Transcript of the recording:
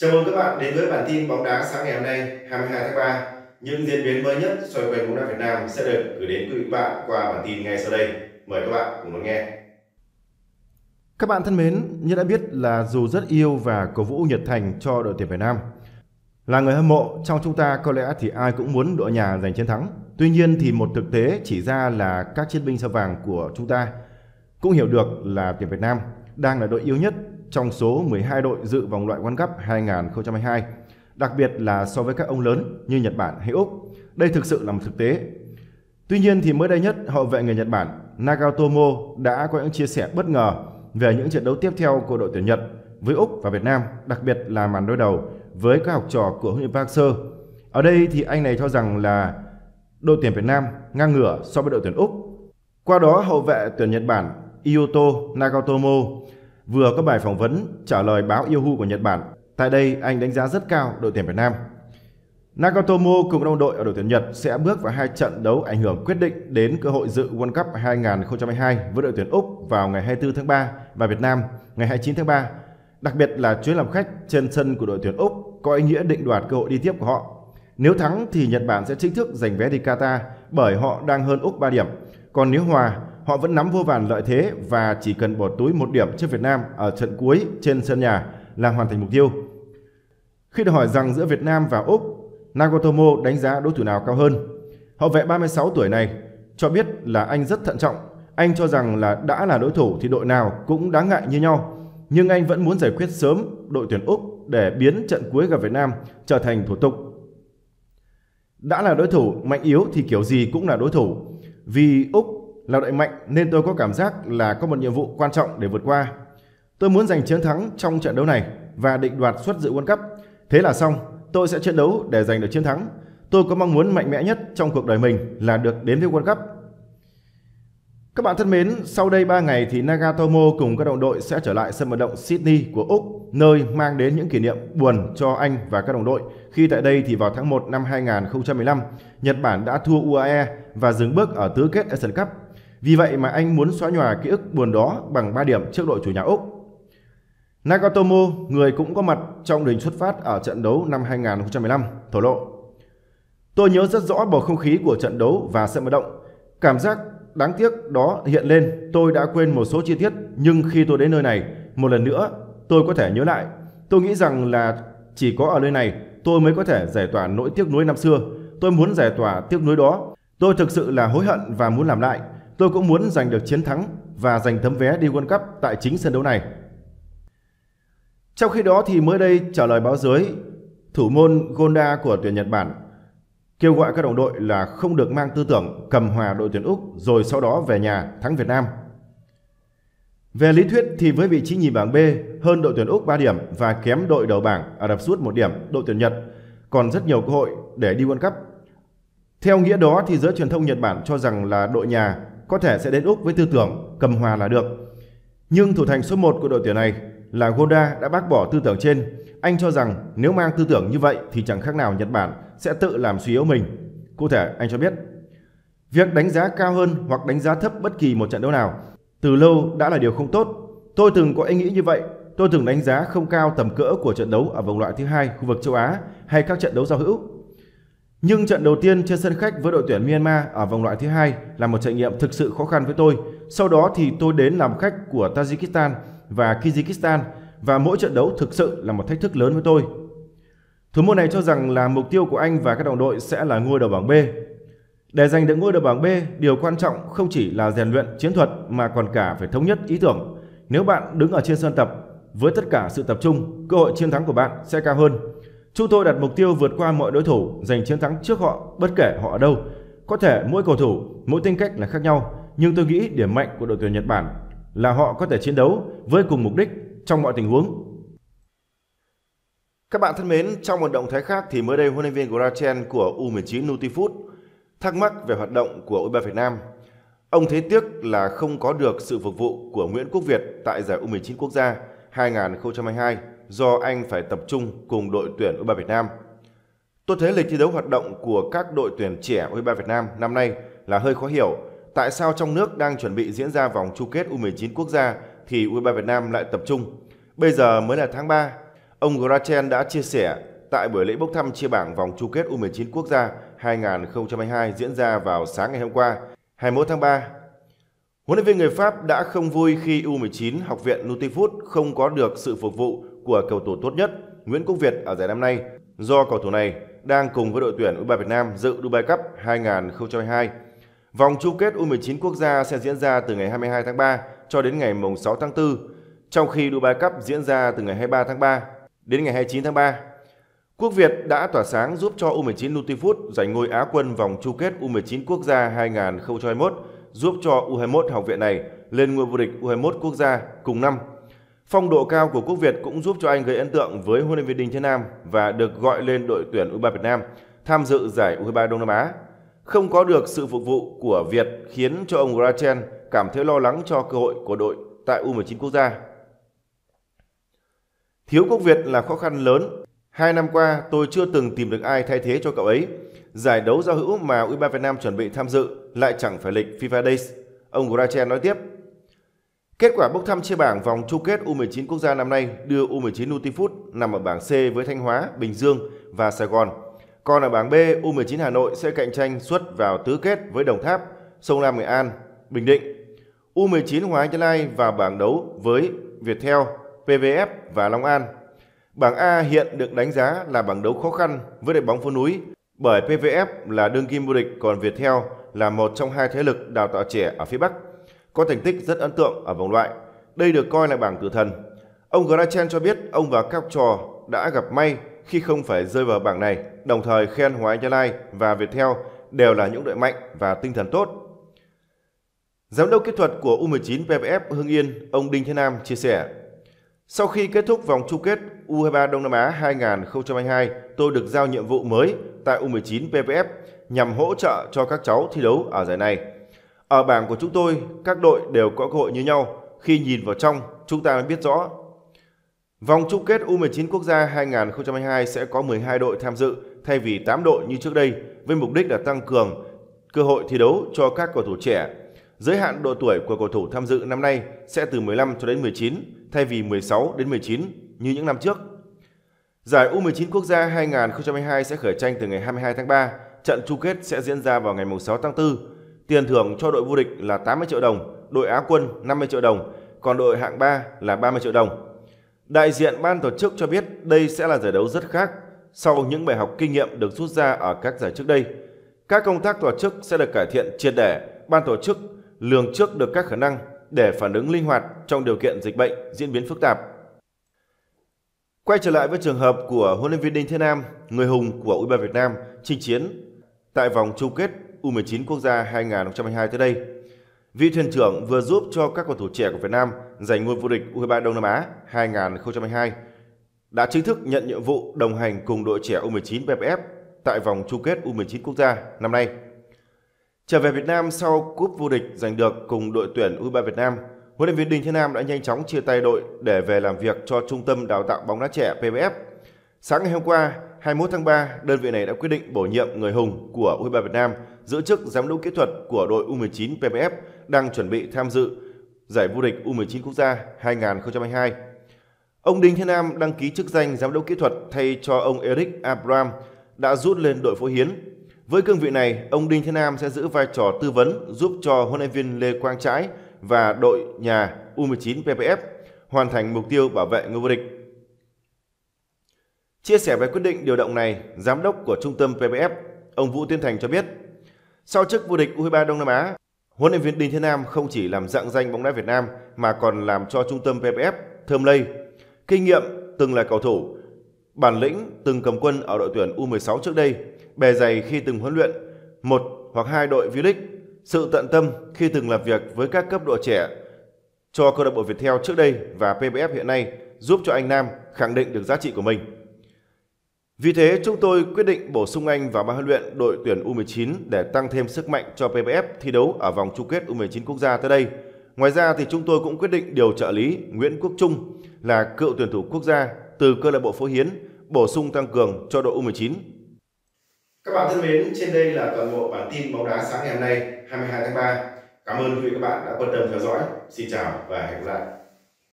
Chào mừng các bạn đến với bản tin bóng đá sáng ngày hôm nay 22 tháng 3. Những diễn biến mới nhất xoay quanh bóng đá Việt Nam sẽ được gửi đến quý vị bạn qua bản tin ngay sau đây. Mời các bạn cùng lắng nghe. Các bạn thân mến, như đã biết là dù rất yêu và cổ vũ nhiệt thành cho đội tuyển Việt Nam. Là người hâm mộ, trong chúng ta có lẽ thì ai cũng muốn đội nhà giành chiến thắng. Tuy nhiên thì một thực tế chỉ ra là các chiến binh sao vàng của chúng ta cũng hiểu được là tuyển Việt Nam đang là đội yếu nhất trong số 12 đội dự vòng loại World Cup 2022, đặc biệt là so với các ông lớn như Nhật Bản hay Úc. Đây thực sự là một thực tế. Tuy nhiên thì mới đây nhất, hậu vệ người Nhật Bản Nagatomo đã có những chia sẻ bất ngờ về những trận đấu tiếp theo của đội tuyển Nhật với Úc và Việt Nam, đặc biệt là màn đối đầu với các học trò của huấn luyện Park Seo. Ở đây thì anh này cho rằng là đội tuyển Việt Nam ngang ngửa so với đội tuyển Úc. Qua đó hậu vệ tuyển Nhật Bản Ioto Nagatomo vừa có bài phỏng vấn trả lời báo Yahoo của Nhật Bản. Tại đây, anh đánh giá rất cao đội tuyển Việt Nam. Nakatomo cùng đồng đội ở đội tuyển Nhật sẽ bước vào hai trận đấu ảnh hưởng quyết định đến cơ hội dự World Cup 2022 với đội tuyển Úc vào ngày 24 tháng 3 và Việt Nam ngày 29 tháng 3. Đặc biệt là chuyến làm khách trên sân của đội tuyển Úc có ý nghĩa định đoạt cơ hội đi tiếp của họ. Nếu thắng thì Nhật Bản sẽ chính thức giành vé đi Qatar bởi họ đang hơn Úc 3 điểm. Còn nếu hòa họ vẫn nắm vô vàn lợi thế và chỉ cần bỏ túi một điểm trước Việt Nam ở trận cuối trên sân nhà là hoàn thành mục tiêu. Khi được hỏi rằng giữa Việt Nam và Úc, Nagatomo đánh giá đối thủ nào cao hơn, hậu vệ 36 tuổi này cho biết là anh rất thận trọng. Anh cho rằng là đã là đối thủ thì đội nào cũng đáng ngại như nhau, nhưng anh vẫn muốn giải quyết sớm đội tuyển Úc để biến trận cuối gặp Việt Nam trở thành thủ tục. Đã là đối thủ mạnh yếu thì kiểu gì cũng là đối thủ, vì Úc là đội mạnh nên tôi có cảm giác là có một nhiệm vụ quan trọng để vượt qua. Tôi muốn giành chiến thắng trong trận đấu này và định đoạt suất dự World Cup. Thế là xong, tôi sẽ chiến đấu để giành được chiến thắng. Tôi có mong muốn mạnh mẽ nhất trong cuộc đời mình là được đến với World Cup. Các bạn thân mến, sau đây 3 ngày thì Nagatomo cùng các đồng đội sẽ trở lại sân vận động Sydney của Úc, nơi mang đến những kỷ niệm buồn cho anh và các đồng đội khi tại đây thì vào tháng 1 năm 2015, Nhật Bản đã thua UAE và dừng bước ở tứ kết Asian Cup vì vậy mà anh muốn xóa nhòa ký ức buồn đó bằng 3 điểm trước đội chủ nhà Úc. Nakatomo, người cũng có mặt trong đình xuất phát ở trận đấu năm 2015, thổ lộ. Tôi nhớ rất rõ bầu không khí của trận đấu và sự vận động. Cảm giác đáng tiếc đó hiện lên, tôi đã quên một số chi tiết, nhưng khi tôi đến nơi này, một lần nữa tôi có thể nhớ lại. Tôi nghĩ rằng là chỉ có ở nơi này tôi mới có thể giải tỏa nỗi tiếc nuối năm xưa. Tôi muốn giải tỏa tiếc nuối đó. Tôi thực sự là hối hận và muốn làm lại tôi cũng muốn giành được chiến thắng và giành tấm vé đi World Cup tại chính sân đấu này. Trong khi đó thì mới đây trả lời báo giới, thủ môn Gonda của tuyển Nhật Bản kêu gọi các đồng đội là không được mang tư tưởng cầm hòa đội tuyển Úc rồi sau đó về nhà thắng Việt Nam. Về lý thuyết thì với vị trí nhì bảng B hơn đội tuyển Úc 3 điểm và kém đội đầu bảng Ả Rập Xút 1 điểm, đội tuyển Nhật còn rất nhiều cơ hội để đi World Cup. Theo nghĩa đó thì giới truyền thông Nhật Bản cho rằng là đội nhà có thể sẽ đến Úc với tư tưởng cầm hòa là được. Nhưng thủ thành số 1 của đội tuyển này là Honda đã bác bỏ tư tưởng trên. Anh cho rằng nếu mang tư tưởng như vậy thì chẳng khác nào Nhật Bản sẽ tự làm suy yếu mình. Cụ thể anh cho biết, việc đánh giá cao hơn hoặc đánh giá thấp bất kỳ một trận đấu nào từ lâu đã là điều không tốt. Tôi từng có ý nghĩ như vậy. Tôi từng đánh giá không cao tầm cỡ của trận đấu ở vòng loại thứ hai khu vực châu Á hay các trận đấu giao hữu nhưng trận đầu tiên trên sân khách với đội tuyển Myanmar ở vòng loại thứ hai là một trải nghiệm thực sự khó khăn với tôi. Sau đó thì tôi đến làm khách của Tajikistan và Kyrgyzstan và mỗi trận đấu thực sự là một thách thức lớn với tôi. Thủ môn này cho rằng là mục tiêu của anh và các đồng đội sẽ là ngôi đầu bảng B. Để giành được ngôi đầu bảng B, điều quan trọng không chỉ là rèn luyện chiến thuật mà còn cả phải thống nhất ý tưởng. Nếu bạn đứng ở trên sân tập với tất cả sự tập trung, cơ hội chiến thắng của bạn sẽ cao hơn. Chúng tôi đặt mục tiêu vượt qua mọi đối thủ, giành chiến thắng trước họ bất kể họ ở đâu. Có thể mỗi cầu thủ, mỗi tính cách là khác nhau, nhưng tôi nghĩ điểm mạnh của đội tuyển Nhật Bản là họ có thể chiến đấu với cùng mục đích trong mọi tình huống. Các bạn thân mến, trong một động thái khác thì mới đây huấn luyện viên Grachen của U19 Nutifood thắc mắc về hoạt động của U23 Việt Nam. Ông thấy tiếc là không có được sự phục vụ của Nguyễn Quốc Việt tại giải U19 quốc gia 2022 do Anh phải tập trung cùng đội tuyển U23 Việt Nam. Tôi thấy lịch thi đấu hoạt động của các đội tuyển trẻ U23 Việt Nam năm nay là hơi khó hiểu. Tại sao trong nước đang chuẩn bị diễn ra vòng chung kết U19 quốc gia thì U23 Việt Nam lại tập trung? Bây giờ mới là tháng 3. Ông Grachen đã chia sẻ tại buổi lễ bốc thăm chia bảng vòng chung kết U19 quốc gia 2022 diễn ra vào sáng ngày hôm qua, 21 tháng 3. Huấn luyện viên người Pháp đã không vui khi U19 học viện Nutifood không có được sự phục vụ của cầu thủ tốt nhất Nguyễn Quốc Việt ở giải năm nay do cầu thủ này đang cùng với đội tuyển U23 Việt Nam dự Dubai Cup 2022. Vòng chung kết U19 quốc gia sẽ diễn ra từ ngày 22 tháng 3 cho đến ngày 6 tháng 4, trong khi Dubai Cup diễn ra từ ngày 23 tháng 3 đến ngày 29 tháng 3. Quốc Việt đã tỏa sáng giúp cho U19 Nutifood giành ngôi Á quân vòng chung kết U19 quốc gia 2021, giúp cho U21 học viện này lên ngôi vô địch U21 quốc gia cùng năm Phong độ cao của Quốc Việt cũng giúp cho anh gây ấn tượng với huấn luyện viên Đinh Thế Nam và được gọi lên đội tuyển U23 Việt Nam tham dự giải U23 Đông Nam Á. Không có được sự phục vụ của Việt khiến cho ông Grachen cảm thấy lo lắng cho cơ hội của đội tại U19 quốc gia. Thiếu Quốc Việt là khó khăn lớn. Hai năm qua tôi chưa từng tìm được ai thay thế cho cậu ấy. Giải đấu giao hữu mà U23 Việt Nam chuẩn bị tham dự lại chẳng phải lịch FIFA Days. Ông Grachen nói tiếp. Kết quả bốc thăm chia bảng vòng chung kết U19 quốc gia năm nay đưa U19 Nutifood nằm ở bảng C với Thanh Hóa, Bình Dương và Sài Gòn. Còn ở bảng B, U19 Hà Nội sẽ cạnh tranh suất vào tứ kết với Đồng Tháp, Sông Lam Nghệ An, Bình Định. U19 Hóa Nhân Lai vào bảng đấu với Viettel, PVF và Long An. Bảng A hiện được đánh giá là bảng đấu khó khăn với đội bóng phố núi bởi PVF là đương kim vô địch còn Viettel là một trong hai thế lực đào tạo trẻ ở phía Bắc – có thành tích rất ấn tượng ở vòng loại. Đây được coi là bảng tử thần. Ông Grachen cho biết ông và các trò đã gặp may khi không phải rơi vào bảng này, đồng thời khen Hoài Gia Lai và Viettel đều là những đội mạnh và tinh thần tốt. Giám đốc kỹ thuật của U19 PFF Hưng Yên, ông Đinh Thế Nam chia sẻ, sau khi kết thúc vòng chung kết U23 Đông Nam Á 2022, tôi được giao nhiệm vụ mới tại U19 PVF nhằm hỗ trợ cho các cháu thi đấu ở giải này. Ở bảng của chúng tôi, các đội đều có cơ hội như nhau. Khi nhìn vào trong, chúng ta mới biết rõ. Vòng chung kết U19 quốc gia 2022 sẽ có 12 đội tham dự thay vì 8 đội như trước đây với mục đích là tăng cường cơ hội thi đấu cho các cầu thủ trẻ. Giới hạn độ tuổi của cầu thủ tham dự năm nay sẽ từ 15 cho đến 19 thay vì 16 đến 19 như những năm trước. Giải U19 quốc gia 2022 sẽ khởi tranh từ ngày 22 tháng 3, trận chung kết sẽ diễn ra vào ngày 6 tháng 4 Tiền thưởng cho đội vô địch là 80 triệu đồng, đội Á quân 50 triệu đồng, còn đội hạng 3 là 30 triệu đồng. Đại diện ban tổ chức cho biết đây sẽ là giải đấu rất khác sau những bài học kinh nghiệm được rút ra ở các giải trước đây. Các công tác tổ chức sẽ được cải thiện triệt để, ban tổ chức lường trước được các khả năng để phản ứng linh hoạt trong điều kiện dịch bệnh diễn biến phức tạp. Quay trở lại với trường hợp của huấn luyện viên Đinh Thế Nam, người hùng của U23 Việt Nam Trình chiến tại vòng chung kết U19 quốc gia 2022 tới đây. Vị thuyền trưởng vừa giúp cho các cầu thủ trẻ của Việt Nam giành ngôi vô địch U23 Đông Nam Á 2022 đã chính thức nhận nhiệm vụ đồng hành cùng đội trẻ U19 VFF tại vòng chung kết U19 quốc gia năm nay. Trở về Việt Nam sau cúp vô địch giành được cùng đội tuyển U23 Việt Nam, huấn luyện viên Đình Thế Nam đã nhanh chóng chia tay đội để về làm việc cho trung tâm đào tạo bóng đá trẻ PVF. Sáng ngày hôm qua, 21 tháng 3, đơn vị này đã quyết định bổ nhiệm người hùng của U23 Việt Nam giữ chức giám đốc kỹ thuật của đội U19 PVF đang chuẩn bị tham dự giải vô địch U19 quốc gia 2022. Ông Đinh Thế Nam đăng ký chức danh giám đốc kỹ thuật thay cho ông Eric Abram đã rút lên đội phố Hiến. Với cương vị này, ông Đinh Thế Nam sẽ giữ vai trò tư vấn giúp cho huấn luyện viên Lê Quang Trãi và đội nhà U19 PPF hoàn thành mục tiêu bảo vệ ngôi vô địch Chia sẻ về quyết định điều động này, giám đốc của trung tâm PBF, ông Vũ Tiên Thành cho biết, sau chức vô địch U23 Đông Nam Á, huấn luyện viên Đinh Thế Nam không chỉ làm dạng danh bóng đá Việt Nam mà còn làm cho trung tâm PBF thơm lây. Kinh nghiệm từng là cầu thủ, bản lĩnh từng cầm quân ở đội tuyển U16 trước đây, bề dày khi từng huấn luyện một hoặc hai đội V-League, sự tận tâm khi từng làm việc với các cấp độ trẻ cho câu lạc bộ Viettel trước đây và PBF hiện nay giúp cho anh Nam khẳng định được giá trị của mình. Vì thế, chúng tôi quyết định bổ sung anh vào ban huấn luyện đội tuyển U19 để tăng thêm sức mạnh cho PVF thi đấu ở vòng chung kết U19 quốc gia tới đây. Ngoài ra thì chúng tôi cũng quyết định điều trợ lý Nguyễn Quốc Trung là cựu tuyển thủ quốc gia từ câu lạc bộ Phố Hiến bổ sung tăng cường cho đội U19. Các bạn thân mến, trên đây là toàn bộ bản tin bóng đá sáng ngày hôm nay, 22 tháng 3. Cảm ơn quý vị các bạn đã quan tâm theo dõi. Xin chào và hẹn gặp lại.